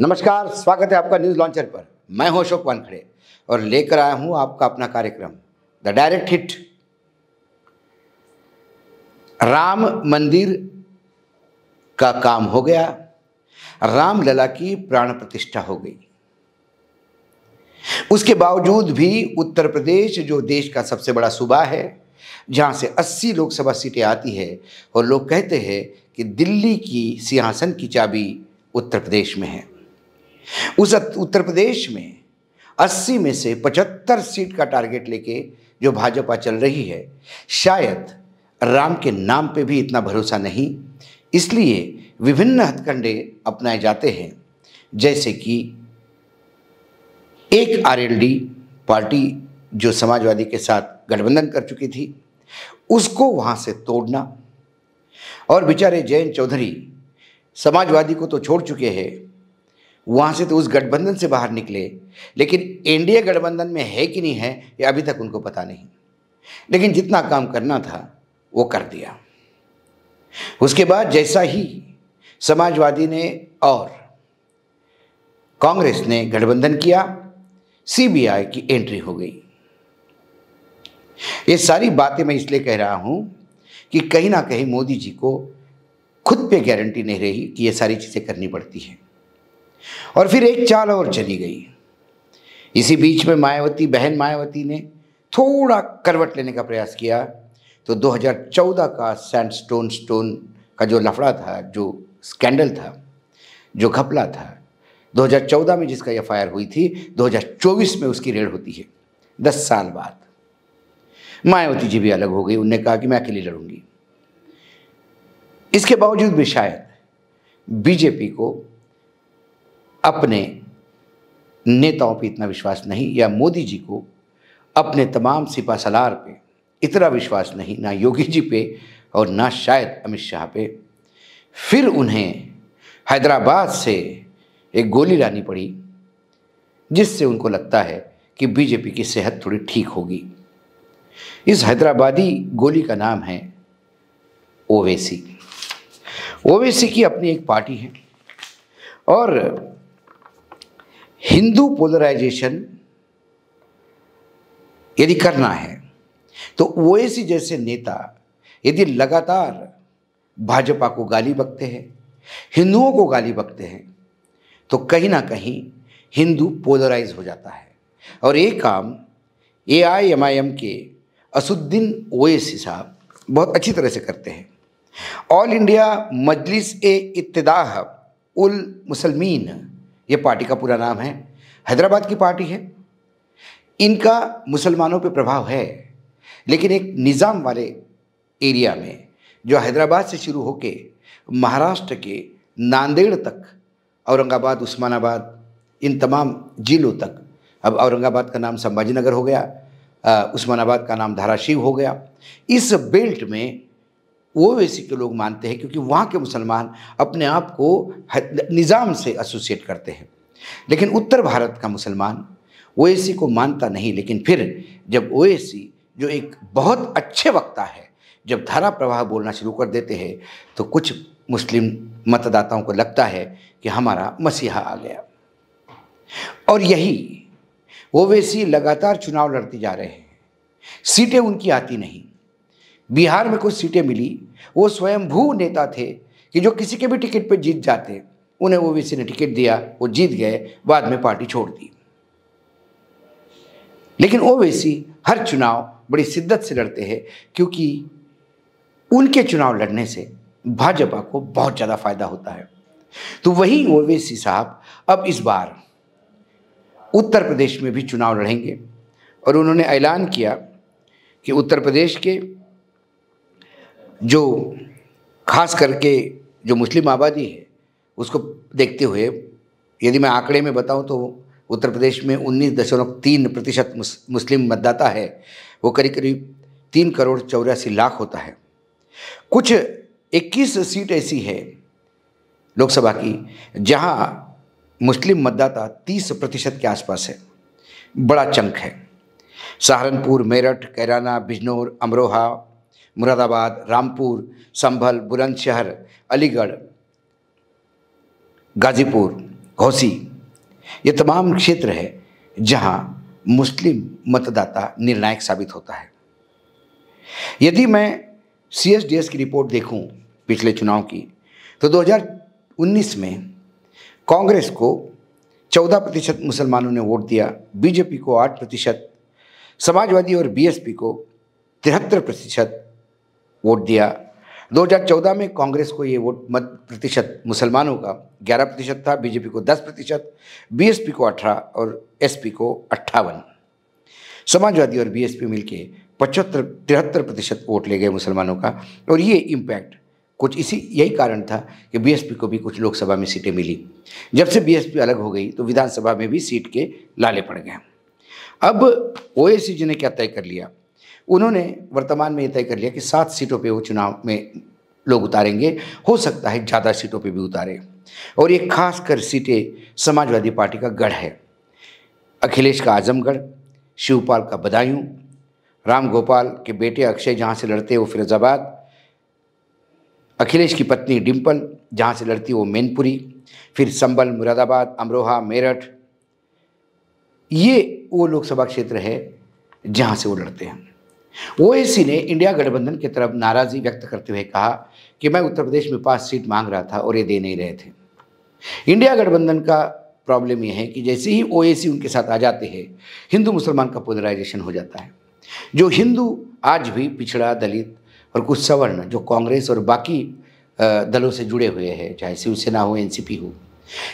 नमस्कार स्वागत है आपका न्यूज़ लॉन्चर पर मैं हूं अशोक वानखड़े और लेकर आया हूं आपका अपना कार्यक्रम द डायरेक्ट हिट राम मंदिर का काम हो गया रामलला की प्राण प्रतिष्ठा हो गई उसके बावजूद भी उत्तर प्रदेश जो देश का सबसे बड़ा सूबा है जहां से 80 लोकसभा सीटें आती है और लोग कहते हैं कि दिल्ली की सिंहासन की चाबी उत्तर प्रदेश में है उस उत्तर प्रदेश में 80 में से 75 सीट का टारगेट लेके जो भाजपा चल रही है शायद राम के नाम पे भी इतना भरोसा नहीं इसलिए विभिन्न हथकंडे अपनाए जाते हैं जैसे कि एक आरएलडी पार्टी जो समाजवादी के साथ गठबंधन कर चुकी थी उसको वहाँ से तोड़ना और बेचारे जयंत चौधरी समाजवादी को तो छोड़ चुके हैं वहाँ से तो उस गठबंधन से बाहर निकले लेकिन एनडीए गठबंधन में है कि नहीं है ये अभी तक उनको पता नहीं लेकिन जितना काम करना था वो कर दिया उसके बाद जैसा ही समाजवादी ने और कांग्रेस ने गठबंधन किया सीबीआई की एंट्री हो गई ये सारी बातें मैं इसलिए कह रहा हूं कि कहीं ना कहीं मोदी जी को खुद पे गारंटी नहीं रही कि ये सारी चीज़ें करनी पड़ती हैं और फिर एक चाल और चली गई इसी बीच में मायावती बहन मायावती ने थोड़ा करवट लेने का प्रयास किया तो 2014 का सैंड स्टोन स्टोन का जो लफड़ा था जो स्कैंडल था जो घपला था 2014 में जिसका एफ आई हुई थी 2024 में उसकी रेड होती है दस साल बाद मायावती जी भी अलग हो गई उनने कहा कि मैं अकेली लड़ूंगी इसके बावजूद भी शायद बीजेपी को अपने नेताओं पे इतना विश्वास नहीं या मोदी जी को अपने तमाम सिपा सलार पे इतना विश्वास नहीं ना योगी जी पे और ना शायद अमित शाह पे फिर उन्हें हैदराबाद से एक गोली लानी पड़ी जिससे उनको लगता है कि बीजेपी की सेहत थोड़ी ठीक होगी इस हैदराबादी गोली का नाम है ओवैसी ओवेसी की अपनी एक पार्टी है और हिंदू पोलराइजेशन यदि करना है तो ओएसी जैसे नेता यदि लगातार भाजपा को गाली बकते हैं हिंदुओं को गाली बकते हैं तो कहीं ना कहीं हिंदू पोलराइज हो जाता है और ये काम ए आई एम आई एम के असुद्दीन ओवैसी साहब बहुत अच्छी तरह से करते हैं ऑल इंडिया मजलिस ए इतदा उल मुसलमीन ये पार्टी का पूरा नाम है हैदराबाद की पार्टी है इनका मुसलमानों पे प्रभाव है लेकिन एक निज़ाम वाले एरिया में जो हैदराबाद से शुरू होके महाराष्ट्र के नांदेड़ तक औरंगाबाद उस्मानाबाद इन तमाम जिलों तक अब औरंगाबाद का नाम संभाजी नगर हो गया उस्मानाबाद का नाम धाराशिव हो गया इस बेल्ट में वो वैसे के लोग मानते हैं क्योंकि वहाँ के मुसलमान अपने आप को निज़ाम से एसोसिएट करते हैं लेकिन उत्तर भारत का मुसलमान ओएसी को मानता नहीं लेकिन फिर जब ओएसी जो एक बहुत अच्छे वक्ता है जब धारा प्रवाह बोलना शुरू कर देते हैं तो कुछ मुस्लिम मतदाताओं को लगता है कि हमारा मसीहा आ गया और यही ओवैसी लगातार चुनाव लड़ते जा रहे हैं सीटें उनकी आती नहीं बिहार में कुछ सीटें मिली वो स्वयंभू नेता थे कि जो किसी के भी टिकट पर जीत जाते उन्हें वो ने टिकट दिया वो जीत गए बाद में पार्टी छोड़ दी लेकिन ओवैसी हर चुनाव बड़ी शिद्दत से लड़ते हैं क्योंकि उनके चुनाव लड़ने से भाजपा को बहुत ज़्यादा फायदा होता है तो वही ओवैसी साहब अब इस बार उत्तर प्रदेश में भी चुनाव लड़ेंगे और उन्होंने ऐलान किया कि उत्तर प्रदेश के जो खास करके जो मुस्लिम आबादी है उसको देखते हुए यदि मैं आंकड़े में बताऊं तो उत्तर प्रदेश में उन्नीस दशमलव तीन प्रतिशत मुस्लिम मतदाता है वो करीब करीब तीन करोड़ चौरासी लाख होता है कुछ इक्कीस सीट ऐसी है लोकसभा की जहां मुस्लिम मतदाता तीस प्रतिशत के आसपास है बड़ा चंक है सहारनपुर मेरठ कैराना बिजनौर अमरोहा मुरादाबाद रामपुर संभल बुलंदशहर अलीगढ़ गाजीपुर घोसी ये तमाम क्षेत्र है जहाँ मुस्लिम मतदाता निर्णायक साबित होता है यदि मैं सी की रिपोर्ट देखूं पिछले चुनाव की तो 2019 में कांग्रेस को 14 प्रतिशत मुसलमानों ने वोट दिया बीजेपी को 8 प्रतिशत समाजवादी और बीएसपी को तिहत्तर प्रतिशत वोट दिया 2014 में कांग्रेस को ये वोट मत प्रतिशत मुसलमानों का 11 प्रतिशत था बीजेपी को 10 प्रतिशत बी को 18 और एसपी को अट्ठावन समाजवादी और बीएसपी मिलके पचहत्तर तिहत्तर प्रतिशत वोट ले गए मुसलमानों का और ये इम्पैक्ट कुछ इसी यही कारण था कि बीएसपी को भी कुछ लोकसभा में सीटें मिली जब से बीएसपी अलग हो गई तो विधानसभा में भी सीट के लाले पड़ गए अब ओएसी जी ने क्या तय कर लिया उन्होंने वर्तमान में ये तय कर लिया कि सात सीटों पे वो चुनाव में लोग उतारेंगे हो सकता है ज़्यादा सीटों पे भी उतारे और ये खासकर सीटें समाजवादी पार्टी का गढ़ है अखिलेश का आजमगढ़ शिवपाल का बदायूं राम गोपाल के बेटे अक्षय जहाँ से लड़ते वो फिरोजाबाद अखिलेश की पत्नी डिम्पल जहाँ से लड़ती वो मैनपुरी फिर संबल मुरादाबाद अमरोहा मेरठ ये वो लोकसभा क्षेत्र है जहाँ से वो लड़ते हैं ओएसी ने इंडिया गठबंधन की तरफ नाराज़गी व्यक्त करते हुए कहा कि मैं उत्तर प्रदेश में पांच सीट मांग रहा था और ये दे नहीं रहे थे इंडिया गठबंधन का प्रॉब्लम यह है कि जैसे ही ओएसी उनके साथ आ जाते हैं हिंदू मुसलमान का पोलराइजेशन हो जाता है जो हिंदू आज भी पिछड़ा दलित और कुछ सवर्ण जो कांग्रेस और बाकी दलों से जुड़े हुए हैं चाहे शिवसेना हो एनसीपी हो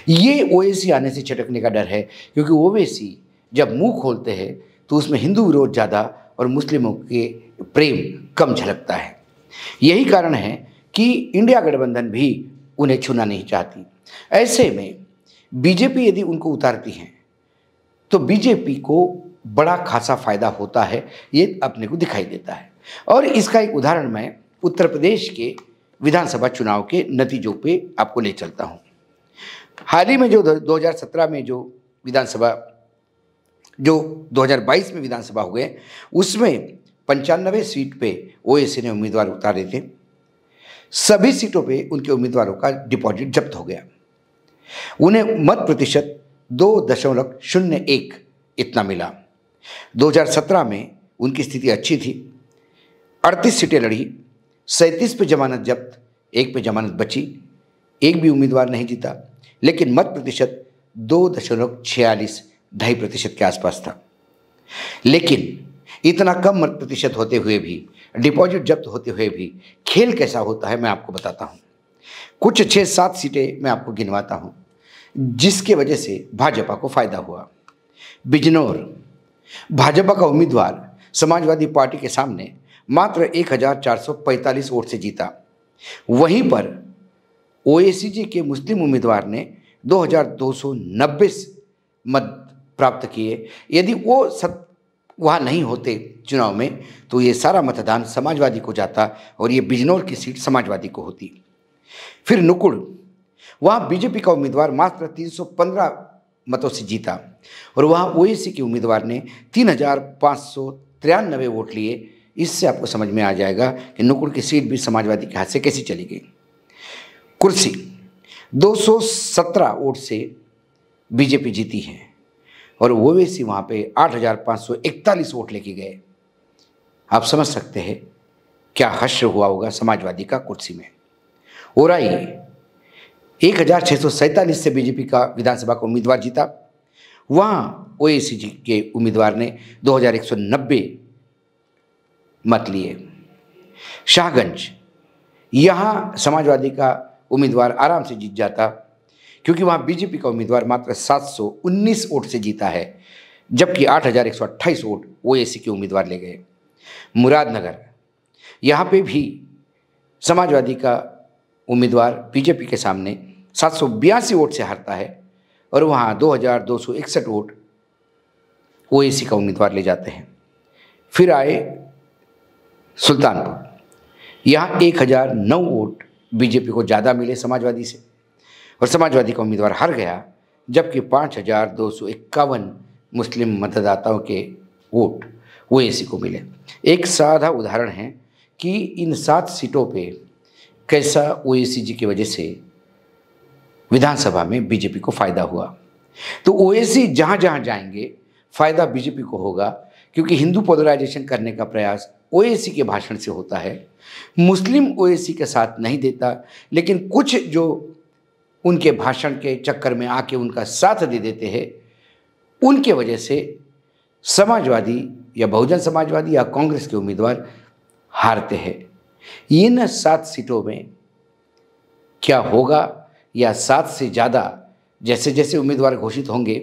ये ओएसी आने से छटकने का डर है क्योंकि ओवेसी जब मुंह खोलते हैं तो उसमें हिंदू विरोध ज़्यादा और मुस्लिमों के प्रेम कम झलकता है यही कारण है कि इंडिया गठबंधन भी उन्हें छूना नहीं चाहती ऐसे में बीजेपी यदि उनको उतारती है तो बीजेपी को बड़ा खासा फायदा होता है ये अपने को दिखाई देता है और इसका एक उदाहरण मैं उत्तर प्रदेश के विधानसभा चुनाव के नतीजों पे आपको ले चलता हूँ हाल ही में जो 2017 में जो विधानसभा जो 2022 में विधानसभा हो गए उसमें पंचानवे सीट पे ओएसी ने उम्मीदवार उतारे थे सभी सीटों पे उनके उम्मीदवारों का डिपॉजिट जब्त हो गया उन्हें मत प्रतिशत दो दशमलव शून्य एक इतना मिला 2017 में उनकी स्थिति अच्छी थी 38 सीटें लड़ी सैंतीस पे जमानत जब्त एक पे जमानत बची एक भी उम्मीदवार नहीं जीता लेकिन मत प्रतिशत दो दशमलव छियालीस ढाई प्रतिशत के आसपास था लेकिन इतना कम प्रतिशत होते हुए भी डिपॉजिट जब्त होते हुए भी खेल कैसा होता है मैं आपको बताता हूँ कुछ छः सात सीटें मैं आपको गिनवाता हूँ जिसके वजह से भाजपा को फायदा हुआ बिजनौर भाजपा का उम्मीदवार समाजवादी पार्टी के सामने मात्र 1445 वोट से जीता वहीं पर ओएसीजी के मुस्लिम उम्मीदवार ने 2290 मत प्राप्त किए यदि वो सत वहाँ नहीं होते चुनाव में तो ये सारा मतदान समाजवादी को जाता और ये बिजनौर की सीट समाजवादी को होती फिर नुकुड़ वहाँ बीजेपी का उम्मीदवार मात्र 315 मतों से जीता और वहाँ ओएसी के उम्मीदवार ने तीन हज़ार पाँच सौ तिरानबे वोट लिए इससे आपको समझ में आ जाएगा कि नुकुड़ की सीट भी समाजवादी के हाथ से कैसी चली गई कुर्सी 217 वोट से बीजेपी जीती है और ओवैसी वहाँ पे 8,541 वोट लेके गए आप समझ सकते हैं क्या हश्र हुआ होगा समाजवादी का कुर्सी में हो एक हज़ार एक सौ से बीजेपी का विधानसभा का उम्मीदवार जीता वहाँ ओ जी के उम्मीदवार ने 2,190 मत लिए शाहगंज यहाँ समाजवादी का उम्मीदवार आराम से जीत जाता क्योंकि वहाँ बीजेपी का उम्मीदवार मात्र 719 वोट से जीता है जबकि 8,128 वोट ओ के उम्मीदवार ले गए मुरादनगर यहाँ पे भी समाजवादी का उम्मीदवार बीजेपी के सामने सात वोट से हारता है और वहाँ दो वोट ओ का उम्मीदवार ले जाते हैं फिर आए सुल्तानपुर यहाँ 1009 वोट बीजेपी को ज़्यादा मिले समाजवादी से और समाजवादी का उम्मीदवार हार गया जबकि पाँच हजार दो सौ इक्यावन मुस्लिम मतदाताओं के वोट वो ए को मिले एक साधा उदाहरण है कि इन सात सीटों पे कैसा ओ जी की वजह से विधानसभा में बीजेपी को फ़ायदा हुआ तो ओ सी जहाँ जहाँ जाएंगे फ़ायदा बीजेपी को होगा क्योंकि हिंदू पोलराइजेशन करने का प्रयास ओ के भाषण से होता है मुस्लिम ओ के साथ नहीं देता लेकिन कुछ जो उनके भाषण के चक्कर में आके उनका साथ दे देते हैं उनके वजह से समाजवादी या बहुजन समाजवादी या कांग्रेस के उम्मीदवार हारते हैं इन सात सीटों में क्या होगा या सात से ज़्यादा जैसे जैसे उम्मीदवार घोषित होंगे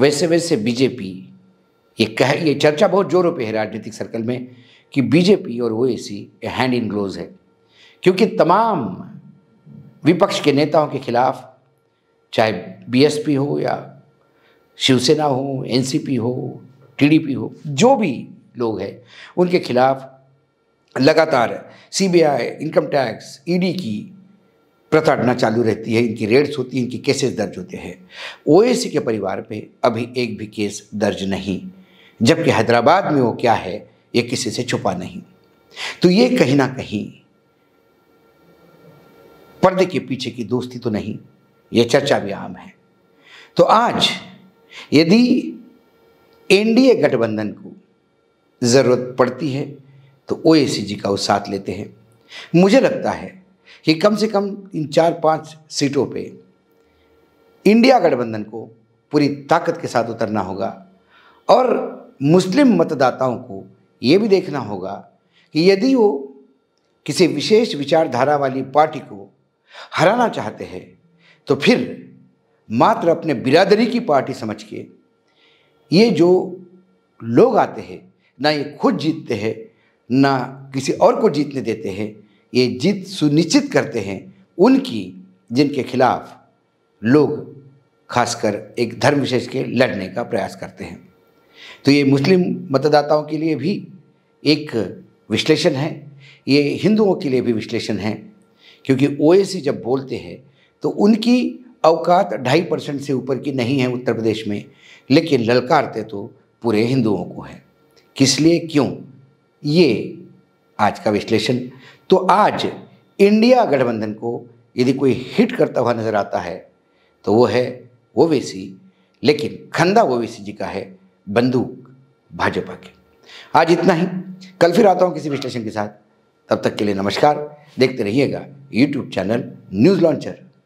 वैसे वैसे बीजेपी ये कह ये चर्चा बहुत जोरों पे है राजनीतिक सर्कल में कि बीजेपी और ओएसी हैंड इन ग्लोज है क्योंकि तमाम विपक्ष के नेताओं के खिलाफ चाहे बीएसपी हो या शिवसेना हो एनसीपी हो टीडीपी हो जो भी लोग हैं उनके खिलाफ लगातार सीबीआई इनकम टैक्स ईडी की प्रताड़ना चालू रहती है इनकी रेड्स होती है इनके केसेस दर्ज होते हैं ओएसी के परिवार पे अभी एक भी केस दर्ज नहीं जबकि हैदराबाद में वो क्या है ये किसी से छुपा नहीं तो ये कहीं ना कहीं पर्दे के पीछे की दोस्ती तो नहीं यह चर्चा भी आम है तो आज यदि एनडीए गठबंधन को ज़रूरत पड़ती है तो ओ का वो साथ लेते हैं मुझे लगता है कि कम से कम इन चार पांच सीटों पे इंडिया गठबंधन को पूरी ताकत के साथ उतरना होगा और मुस्लिम मतदाताओं को ये भी देखना होगा कि यदि वो किसी विशेष विचारधारा वाली पार्टी को हराना चाहते हैं तो फिर मात्र अपने बिरादरी की पार्टी समझ के ये जो लोग आते हैं ना ये खुद जीतते हैं ना किसी और को जीतने देते हैं ये जीत सुनिश्चित करते हैं उनकी जिनके खिलाफ लोग खासकर एक धर्म विशेष के लड़ने का प्रयास करते हैं तो ये मुस्लिम मतदाताओं के लिए भी एक विश्लेषण है ये हिंदुओं के लिए भी विश्लेषण है क्योंकि ओ जब बोलते हैं तो उनकी अवकात ढाई परसेंट से ऊपर की नहीं है उत्तर प्रदेश में लेकिन ललकारते तो पूरे हिंदुओं को है किस लिए क्यों ये आज का विश्लेषण तो आज इंडिया गठबंधन को यदि कोई हिट करता हुआ नज़र आता है तो वो है ओवैसी लेकिन खंदा ओवैसी जी का है बंदूक भाजपा के आज इतना ही कल फिर आता हूँ किसी विश्लेषण के साथ तब तक के लिए नमस्कार देखते रहिएगा यूट्यूब चैनल न्यूज़ लॉन्चर